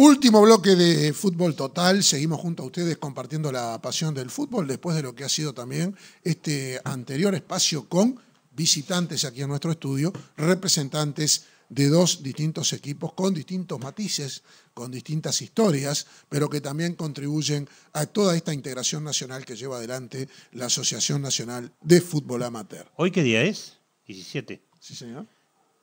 Último bloque de Fútbol Total. Seguimos junto a ustedes compartiendo la pasión del fútbol después de lo que ha sido también este anterior espacio con visitantes aquí en nuestro estudio, representantes de dos distintos equipos con distintos matices, con distintas historias, pero que también contribuyen a toda esta integración nacional que lleva adelante la Asociación Nacional de Fútbol Amateur. ¿Hoy qué día es? 17. Sí, señor.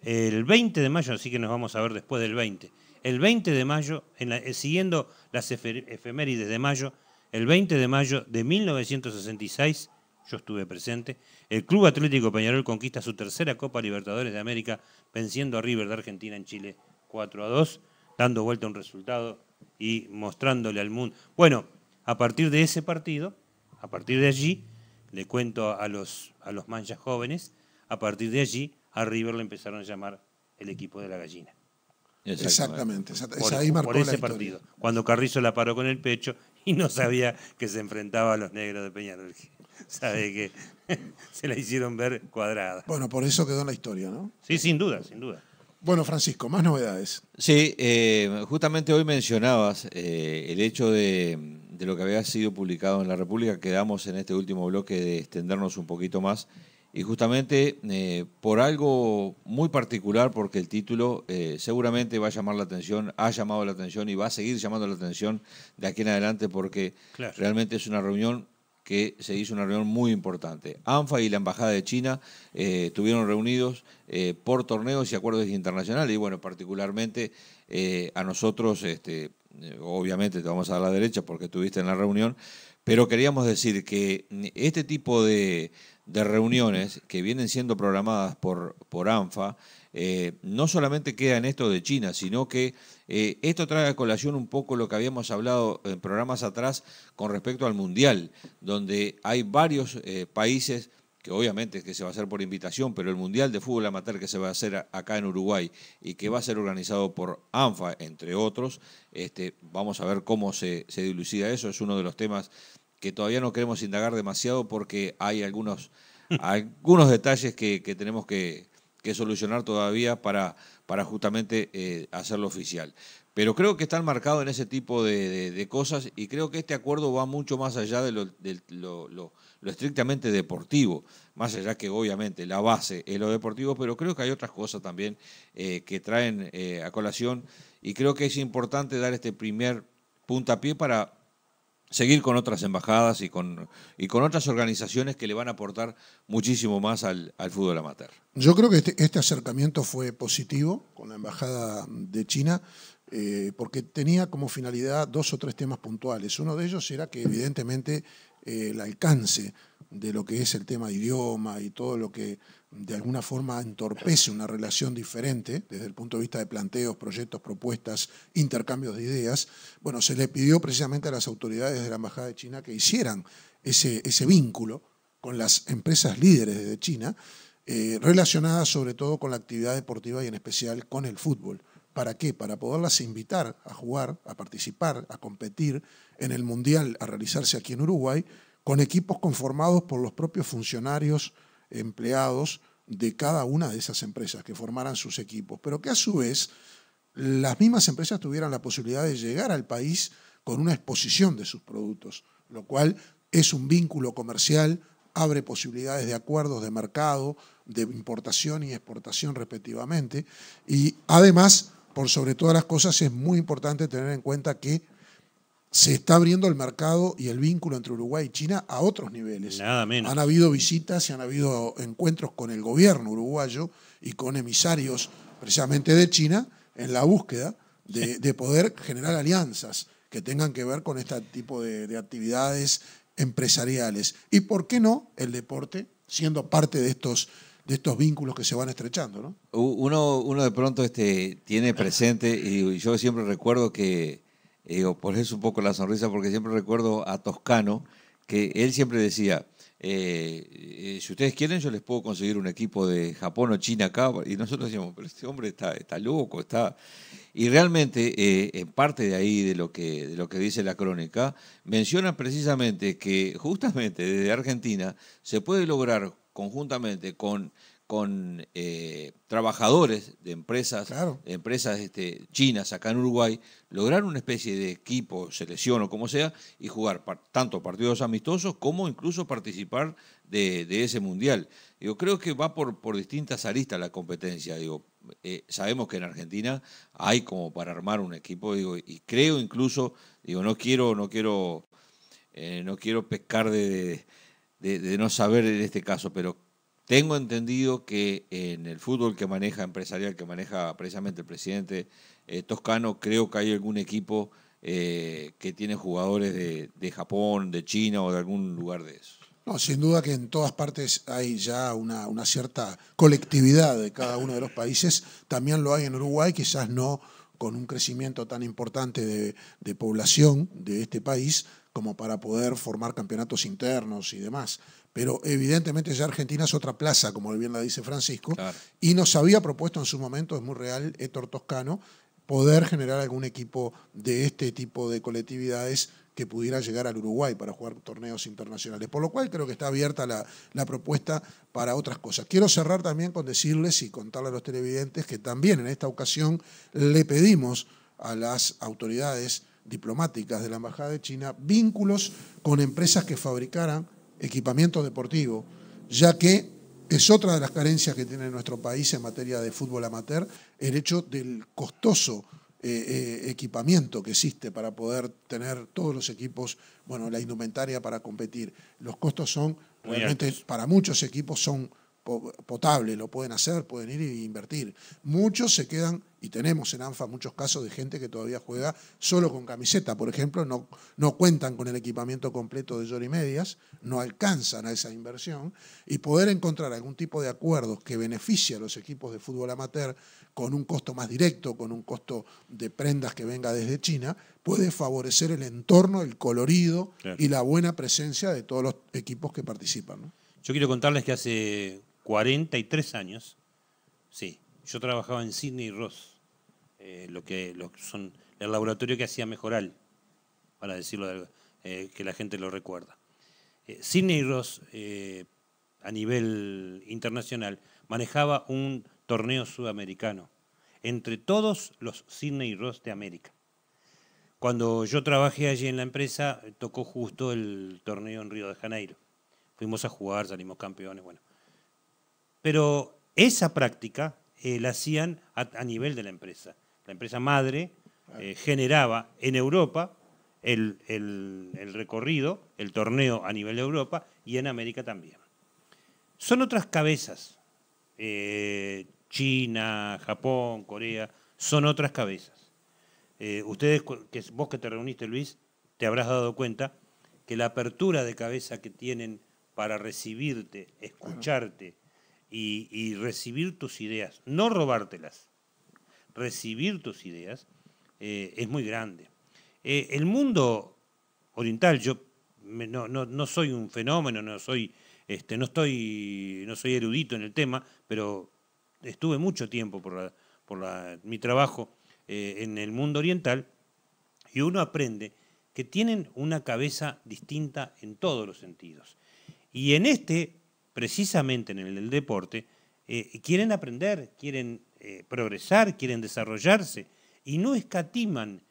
El 20 de mayo, así que nos vamos a ver después del 20 el 20 de mayo, eh, siguiendo las efemérides de mayo, el 20 de mayo de 1966, yo estuve presente, el Club Atlético Peñarol conquista su tercera Copa Libertadores de América, venciendo a River de Argentina en Chile 4 a 2, dando vuelta un resultado y mostrándole al mundo. Bueno, a partir de ese partido, a partir de allí, le cuento a los, a los manchas jóvenes, a partir de allí a River le empezaron a llamar el equipo de la gallina. Exactamente, Por, ahí marcó ese partido. Cuando Carrizo la paró con el pecho y no sabía que se enfrentaba a los negros de Peñarol. Sabe que se la hicieron ver cuadrada. Bueno, por eso quedó en la historia, ¿no? Sí, sin duda, sin duda. Bueno, Francisco, más novedades. Sí, eh, justamente hoy mencionabas eh, el hecho de, de, lo que había sido publicado en la República. Quedamos en este último bloque de extendernos un poquito más y justamente eh, por algo muy particular, porque el título eh, seguramente va a llamar la atención, ha llamado la atención y va a seguir llamando la atención de aquí en adelante, porque realmente es una reunión que se hizo una reunión muy importante. ANFA y la Embajada de China eh, estuvieron reunidos por torneos y acuerdos internacionales y bueno, particularmente a nosotros, este, obviamente te vamos a dar la derecha porque estuviste en la reunión, pero queríamos decir que este tipo de, de reuniones que vienen siendo programadas por, por ANFA, eh, no solamente queda en esto de China, sino que eh, esto trae a colación un poco lo que habíamos hablado en programas atrás con respecto al Mundial, donde hay varios eh, países que obviamente que se va a hacer por invitación, pero el Mundial de Fútbol Amateur que se va a hacer acá en Uruguay y que va a ser organizado por ANFA, entre otros, este, vamos a ver cómo se, se dilucida eso, es uno de los temas que todavía no queremos indagar demasiado porque hay algunos, algunos detalles que, tenemos que, solucionar todavía para, para justamente eh, hacerlo oficial. Pero creo que están marcados en ese tipo de, cosas y creo que este acuerdo va mucho más allá de, lo, estrictamente deportivo, más allá que obviamente la base es lo deportivo, pero creo que hay otras cosas también eh, que traen eh, a colación y creo que es importante dar este primer puntapié para seguir con otras embajadas y con, y con otras organizaciones que le van a aportar muchísimo más al, fútbol amateur. Yo creo que este, este, acercamiento fue positivo con la Embajada de China. Eh, porque tenía como finalidad dos o tres temas puntuales. Uno de ellos era que evidentemente eh, el alcance de lo que es el tema idioma y todo lo que de alguna forma entorpece una relación diferente desde el punto de vista de planteos, proyectos, propuestas, intercambios de ideas, bueno, se le pidió precisamente a las autoridades de la Embajada de China que hicieran ese, ese vínculo con las empresas líderes de China, eh, relacionadas sobre todo con la actividad deportiva y en especial con el fútbol. ¿Para qué? Para poderlas invitar a jugar, a participar, a competir en el Mundial a realizarse aquí en Uruguay, con equipos conformados por los propios funcionarios empleados de cada una de esas empresas que formaran sus equipos, pero que a su vez las mismas empresas tuvieran la posibilidad de llegar al país con una exposición de sus productos, lo cual es un vínculo comercial, abre posibilidades de acuerdos de mercado, de importación y exportación respectivamente, y además, por sobre todas las cosas, es muy importante tener en cuenta que se está abriendo el mercado y el vínculo entre Uruguay y China a otros niveles. Han habido visitas y han habido encuentros con el gobierno uruguayo y con emisarios precisamente de China en la búsqueda de, poder generar alianzas que tengan que ver con este tipo de, actividades empresariales. Y por qué no el deporte siendo parte de estos, de estos vínculos que se van estrechando. ¿no? Uno, uno de pronto este, tiene presente, y yo siempre recuerdo que eh, por eso un poco la sonrisa, porque siempre recuerdo a Toscano, que él siempre decía, eh, eh, si ustedes quieren, yo les puedo conseguir un equipo de Japón o China acá. Y nosotros decíamos, pero este hombre está, está loco, está. Y realmente, en parte de ahí, de lo, que, de lo que dice la crónica, menciona precisamente que justamente desde Argentina se puede lograr conjuntamente con con eh, trabajadores de empresas, empresas este, chinas acá en Uruguay, lograr una especie de equipo, selección o como sea, y jugar tanto partidos amistosos como incluso participar de, ese mundial. Yo creo que va por, distintas aristas la competencia. Digo, eh, sabemos que en Argentina hay como para armar un equipo, digo, y creo incluso, digo, no quiero, no quiero, eh, no quiero pescar de, de no saber en este caso, pero tengo entendido que en el fútbol que maneja, empresarial que maneja precisamente el presidente eh, Toscano, creo que hay algún equipo eh, que tiene jugadores de, Japón, de China o de algún lugar de eso. No, sin duda que en todas partes hay ya una, cierta colectividad de cada uno de los países. También lo hay en Uruguay, quizás no con un crecimiento tan importante de, de población de este país, como para poder formar campeonatos internos y demás. Pero evidentemente ya Argentina es otra plaza, como bien la dice Francisco, y nos había propuesto en su momento, es muy real, Héctor Toscano, poder generar algún equipo de este tipo de colectividades que pudiera llegar al Uruguay para jugar torneos internacionales. Por lo cual creo que está abierta la, la, propuesta para otras cosas. Quiero cerrar también con decirles y contarle a los televidentes que también en esta ocasión le pedimos a las autoridades diplomáticas de la Embajada de China vínculos con empresas que fabricaran equipamiento deportivo, ya que es otra de las carencias que tiene nuestro país en materia de fútbol amateur, el hecho del costoso eh, eh, equipamiento que existe para poder tener todos los equipos, bueno, la indumentaria para competir. Los costos son, realmente, para muchos equipos son potable, lo pueden hacer, pueden ir e invertir. Muchos se quedan, y tenemos en ANFA muchos casos de gente que todavía juega solo con camiseta, por ejemplo, no, no cuentan con el equipamiento completo de Yori Medias, no alcanzan a esa inversión, y poder encontrar algún tipo de acuerdos que beneficie a los equipos de fútbol amateur con un costo más directo, con un costo de prendas que venga desde China, puede favorecer el entorno, el colorido y la buena presencia de todos los equipos que participan. Yo quiero contarles que hace 43 años, sí, yo trabajaba en Sydney Ross, eh, lo que son el laboratorio que hacía Mejoral, para decirlo eh, que la gente lo recuerda. Eh, Sydney Ross, a nivel internacional, manejaba un torneo sudamericano entre todos los Sydney Ross de América. Cuando yo trabajé allí en la empresa, tocó justo el torneo en Río de Janeiro. Fuimos a jugar, salimos campeones, bueno. Pero esa práctica eh, la hacían a, nivel de la empresa. La empresa madre eh, generaba en Europa el, recorrido, el torneo a nivel de Europa y en América también. Son otras cabezas. Eh, China, Japón, Corea, son otras cabezas. ustedes, vos que te reuniste, Luis, te habrás dado cuenta que la apertura de cabeza que tienen para recibirte, escucharte, y, recibir tus ideas, no robártelas, recibir tus ideas eh, es muy grande. Eh, el mundo oriental, yo no, soy un fenómeno, no soy, este, no, estoy, no soy erudito en el tema, pero estuve mucho tiempo por, por mi trabajo eh, en el mundo oriental y uno aprende que tienen una cabeza distinta en todos los sentidos. Y en este precisamente en el, deporte, eh, quieren aprender, quieren eh, progresar, quieren desarrollarse y no escatiman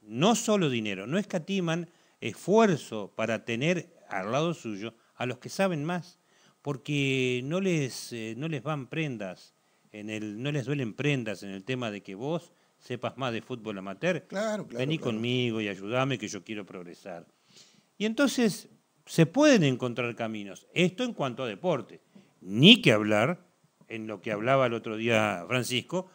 no solo dinero, no escatiman esfuerzo para tener al lado suyo a los que saben más, porque no les, eh, les van prendas, en el, no les duelen prendas en el tema de que vos sepas más de fútbol amateur, claro, claro, vení conmigo y ayúdame que yo quiero progresar. Y entonces se pueden encontrar caminos. Esto en cuanto a deporte. Ni que hablar en lo que hablaba el otro día Francisco,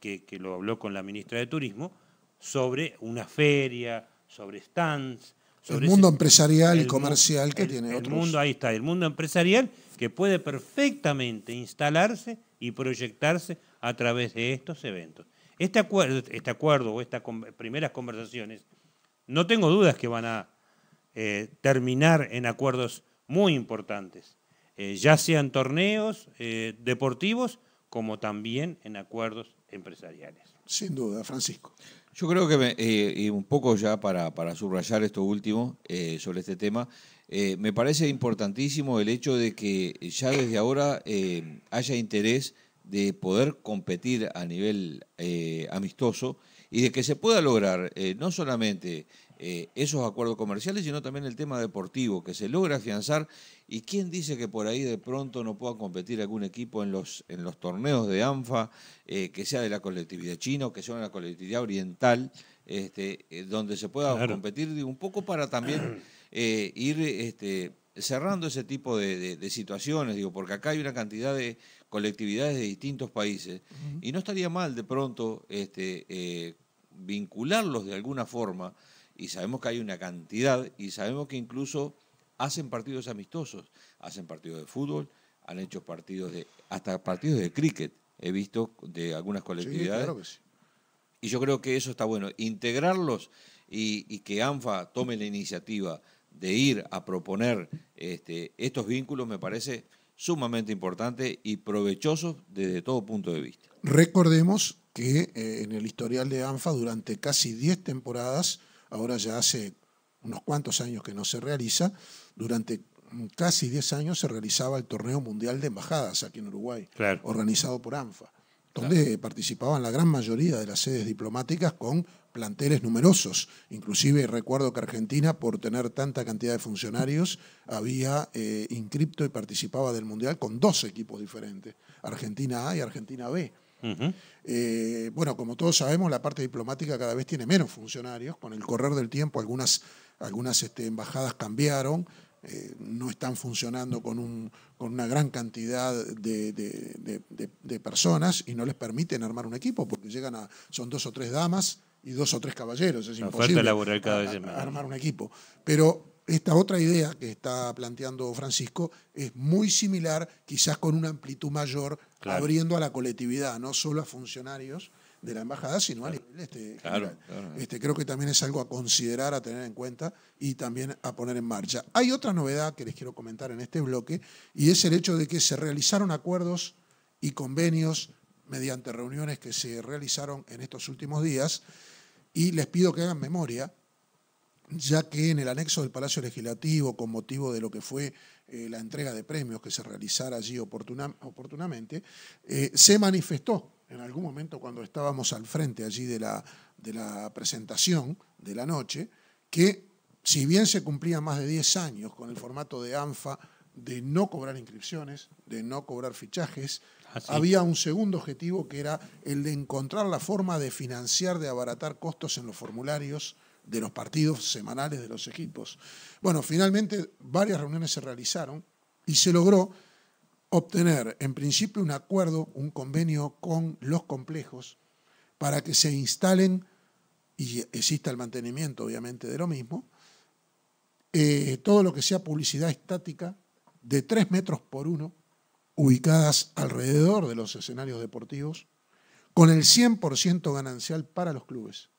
que, lo habló con la ministra de Turismo, sobre una feria, sobre stands. el mundo empresarial y comercial que tiene otros. El mundo, ahí está, el mundo empresarial que puede perfectamente instalarse y proyectarse a través de estos eventos. Este acuerdo, este acuerdo o estas primeras conversaciones, no tengo dudas que van a eh, terminar en acuerdos muy importantes, eh, ya sean torneos eh, deportivos como también en acuerdos empresariales. Sin duda, Francisco. Yo creo que, un poco ya para, para subrayar esto último sobre este tema, me parece importantísimo el hecho de que ya desde ahora haya interés de poder competir a nivel amistoso y de que se pueda lograr no solamente eh, esos acuerdos comerciales, sino también el tema deportivo, que se logra afianzar. ¿Y quién dice que por ahí de pronto no pueda competir algún equipo en los, en los torneos de ANFA, eh, que sea de la colectividad china o que sea de la colectividad oriental, este, eh, donde se pueda competir un poco para también ir este, cerrando ese tipo de, situaciones? Digo, porque acá hay una cantidad de colectividades de distintos países y no estaría mal de pronto este, vincularlos de alguna forma y sabemos que hay una cantidad y sabemos que incluso hacen partidos amistosos, hacen partidos de fútbol, han hecho partidos de hasta partidos de cricket, he visto de algunas colectividades. que sí. Y yo creo que eso está bueno, integrarlos y, que ANFA tome la iniciativa de ir a proponer este, estos vínculos me parece sumamente importante y provechoso desde todo punto de vista. Recordemos que eh, en el historial de ANFA durante casi 10 temporadas ahora ya hace unos cuantos años que no se realiza, durante casi 10 años se realizaba el torneo mundial de embajadas aquí en Uruguay, organizado por ANFA, donde participaban la gran mayoría de las sedes diplomáticas con planteles numerosos. Inclusive recuerdo que Argentina, por tener tanta cantidad de funcionarios, había eh, inscripto y participaba del mundial con dos equipos diferentes, Argentina A y Argentina B. Eh, bueno, como todos sabemos, la parte diplomática cada vez tiene menos funcionarios. Con el correr del tiempo, algunas, algunas este, embajadas cambiaron, eh, no están funcionando con, una gran cantidad de, personas y no les permiten armar un equipo porque llegan a, son dos o tres damas y dos o tres caballeros. Es imposible armar un equipo. Pero esta otra idea que está planteando Francisco es muy similar, quizás con una amplitud mayor, abriendo a la colectividad, no solo a funcionarios de la embajada, sino a nivel este, este, creo que también es algo a considerar, a tener en cuenta y también a poner en marcha. Hay otra novedad que les quiero comentar en este bloque y es el hecho de que se realizaron acuerdos y convenios mediante reuniones que se realizaron en estos últimos días y les pido que hagan memoria ya que en el anexo del Palacio Legislativo, con motivo de lo que fue eh, la entrega de premios que se realizara allí oportunamente, eh, se manifestó en algún momento cuando estábamos al frente allí de la, presentación de la noche, que si bien se cumplía más de 10 años con el formato de ANFA de no cobrar inscripciones, de no cobrar fichajes, ah, había un segundo objetivo que era el de encontrar la forma de financiar, de abaratar costos en los formularios de los partidos semanales de los equipos. Bueno, finalmente varias reuniones se realizaron y se logró obtener en principio un acuerdo, un convenio con los complejos para que se instalen y exista el mantenimiento obviamente de lo mismo, eh, todo lo que sea publicidad estática de tres metros por uno ubicadas alrededor de los escenarios deportivos, con el 100% ganancial para los clubes.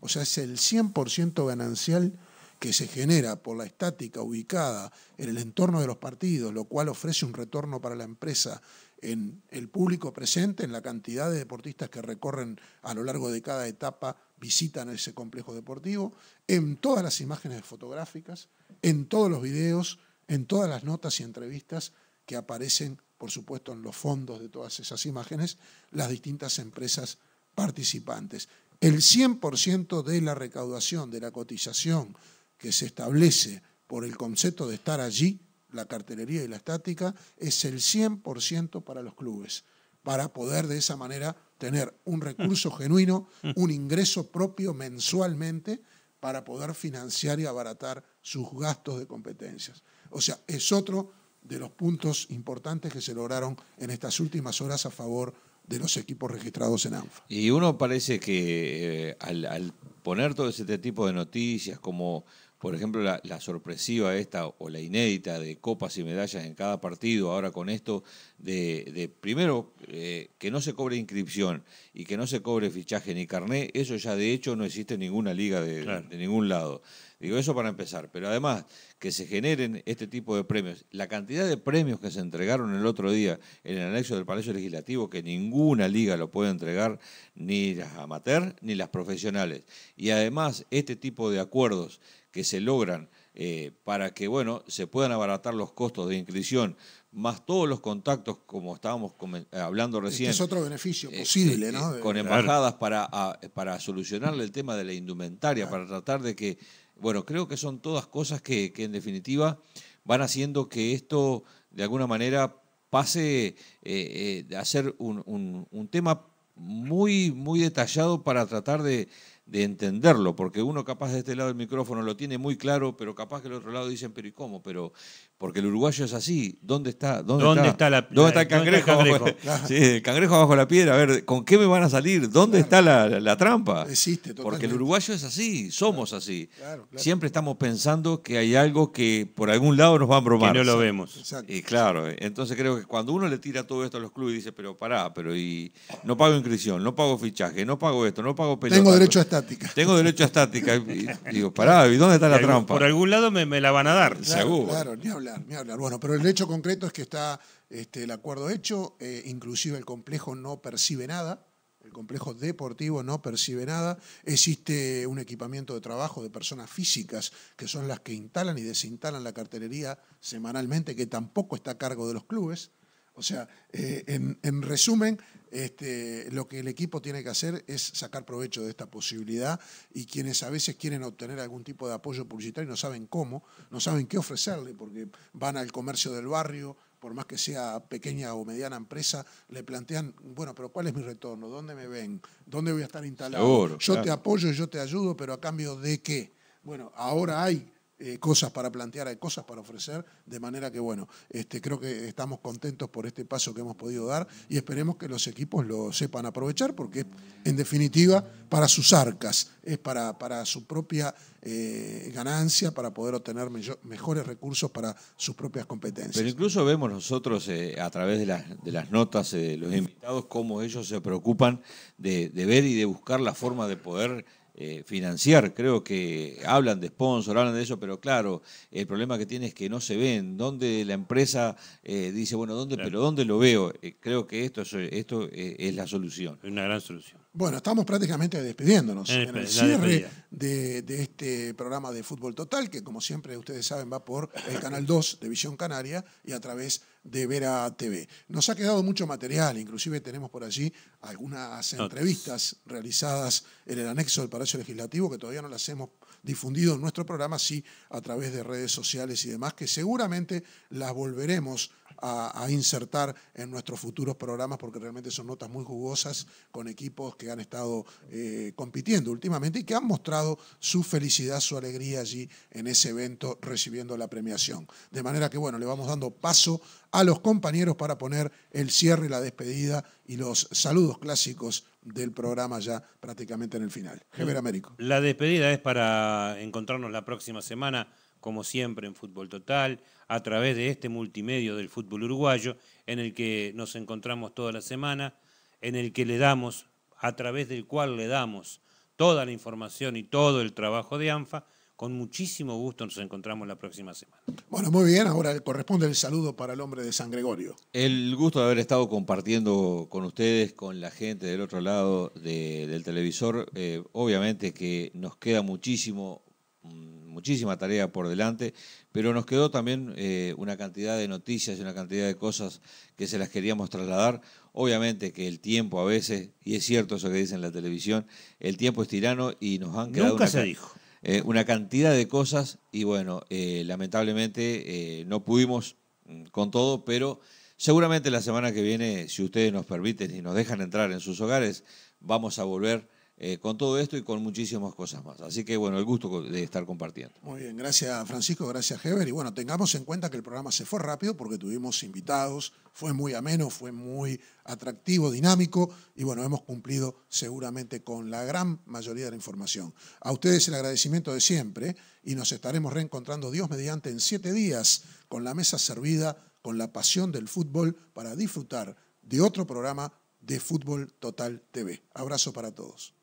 O sea, es el 100% ganancial que se genera por la estática ubicada en el entorno de los partidos, lo cual ofrece un retorno para la empresa en el público presente, en la cantidad de deportistas que recorren a lo largo de cada etapa, visitan ese complejo deportivo, en todas las imágenes fotográficas, en todos los videos, en todas las notas y entrevistas que aparecen, por supuesto, en los fondos de todas esas imágenes, las distintas empresas participantes el 100% de la recaudación, de la cotización que se establece por el concepto de estar allí, la cartelería y la estática, es el 100% para los clubes, para poder de esa manera tener un recurso mm. genuino, mm. un ingreso propio mensualmente para poder financiar y abaratar sus gastos de competencias. O sea, es otro de los puntos importantes que se lograron en estas últimas horas a favor de de los equipos registrados en ANFA. Y uno parece que eh, al, poner todo este tipo de noticias, como por ejemplo, la, sorpresiva esta o la inédita de copas y medallas en cada partido, ahora con esto de, primero, eh, que no se cobre inscripción y que no se cobre fichaje ni carné, eso ya de hecho no existe en ninguna liga de, de ningún lado. Digo, eso para empezar, pero además que se generen este tipo de premios, la cantidad de premios que se entregaron el otro día en el anexo del Palacio Legislativo, que ninguna liga lo puede entregar, ni las amateur ni las profesionales. Y además, este tipo de acuerdos que se logran eh, para que bueno, se puedan abaratar los costos de inscripción, más todos los contactos, como estábamos eh, hablando este recién. es otro beneficio eh, posible, ¿no? Con embajadas para, para solucionarle el tema de la indumentaria, para tratar de que, bueno, creo que son todas cosas que, en definitiva van haciendo que esto de alguna manera pase a ser un, un tema muy, muy detallado para tratar de, de entenderlo, porque uno capaz de este lado del micrófono lo tiene muy claro, pero capaz que el otro lado dicen, pero ¿y cómo? Pero, porque el uruguayo es así, ¿dónde está? ¿Dónde, está, ¿dónde está el cangrejo? el cangrejo? abajo sí, el cangrejo bajo la piedra, a ver, ¿con qué me van a salir? ¿Dónde está la, trampa? Existe, Porque el uruguayo es así, somos así. Siempre estamos pensando que hay algo que por algún lado nos va a bromar. Que no lo vemos. Y claro, entonces creo que cuando uno le tira todo esto a los clubes y dice, pero pará, pero y no pago inscripción, no pago fichaje, no pago esto, no pago pelota. Tengo derecho a estar. Tengo derecho a estática. digo, pará, ¿y dónde está la trampa? Por algún lado me, la van a dar. Seguro. Claro, ni hablar, ni hablar. Bueno, pero el hecho concreto es que está este, el acuerdo hecho, eh, inclusive el complejo no percibe nada. El complejo deportivo no percibe nada. Existe un equipamiento de trabajo de personas físicas que son las que instalan y desinstalan la cartelería semanalmente, que tampoco está a cargo de los clubes. O sea, eh, en, resumen, este, lo que el equipo tiene que hacer es sacar provecho de esta posibilidad y quienes a veces quieren obtener algún tipo de apoyo publicitario y no saben cómo, no saben qué ofrecerle porque van al comercio del barrio, por más que sea pequeña o mediana empresa, le plantean, bueno, pero ¿cuál es mi retorno? ¿Dónde me ven? ¿Dónde voy a estar instalado? yo te apoyo, yo te ayudo, pero a cambio de qué? Bueno, ahora hay eh, cosas para plantear, hay cosas para ofrecer, de manera que, bueno, este, creo que estamos contentos por este paso que hemos podido dar y esperemos que los equipos lo sepan aprovechar porque en definitiva, para sus arcas, es para, para su propia eh, ganancia, para poder obtener mejores recursos para sus propias competencias. Pero incluso vemos nosotros eh, a través de las, de las notas de los invitados cómo ellos se preocupan de, de ver y de buscar la forma de poder eh, financiar. Creo que hablan de sponsor, hablan de eso, pero claro, el problema que tiene es que no se ven. ¿Dónde la empresa eh, dice, bueno, ¿dónde, pero dónde lo veo? Eh, creo que esto es, esto es la solución. una gran solución. Bueno, estamos prácticamente despidiéndonos en, el cierre de, de, este programa de Fútbol Total, que como siempre ustedes saben va por el Canal 2 de Visión Canaria y a través de Vera TV. Nos ha quedado mucho material, inclusive tenemos por allí algunas entrevistas realizadas en el anexo del Palacio Legislativo que todavía no las hemos difundido en nuestro programa, sí a través de redes sociales y demás, que seguramente las volveremos a, insertar en nuestros futuros programas porque realmente son notas muy jugosas con equipos que han estado eh, compitiendo últimamente y que han mostrado su felicidad, su alegría allí en ese evento recibiendo la premiación. De manera que, bueno, le vamos dando paso a los compañeros para poner el cierre, y la despedida y los saludos clásicos del programa ya prácticamente en el final. Jever Américo. La despedida es para encontrarnos la próxima semana, como siempre, en Fútbol Total, a través de este multimedio del fútbol uruguayo, en el que nos encontramos toda la semana, en el que le damos, a través del cual le damos toda la información y todo el trabajo de ANFA con muchísimo gusto nos encontramos la próxima semana. Bueno, muy bien, ahora corresponde el saludo para el hombre de San Gregorio. El gusto de haber estado compartiendo con ustedes, con la gente del otro lado del televisor. Eh, obviamente que nos queda muchísimo mm, muchísima tarea por delante, pero nos quedó también eh, una cantidad de noticias y una cantidad de cosas que se las queríamos trasladar. Obviamente que el tiempo a veces, y es cierto eso que dicen en la televisión, el tiempo es tirano y nos han quedado... Nunca se dijo. Eh, una cantidad de cosas y bueno, eh, lamentablemente eh, no pudimos mm, con todo, pero seguramente la semana que viene, si ustedes nos permiten y nos dejan entrar en sus hogares, vamos a volver eh, con todo esto y con muchísimas cosas más. Así que bueno, el gusto de estar compartiendo. Muy bien, gracias Francisco, gracias Heber. Y bueno, tengamos en cuenta que el programa se fue rápido porque tuvimos invitados, fue muy ameno, fue muy atractivo, dinámico y bueno, hemos cumplido seguramente con la gran mayoría de la información. A ustedes el agradecimiento de siempre y nos estaremos reencontrando Dios mediante en siete días con la mesa servida, con la pasión del fútbol para disfrutar de otro programa de Fútbol Total TV. Abrazo para todos.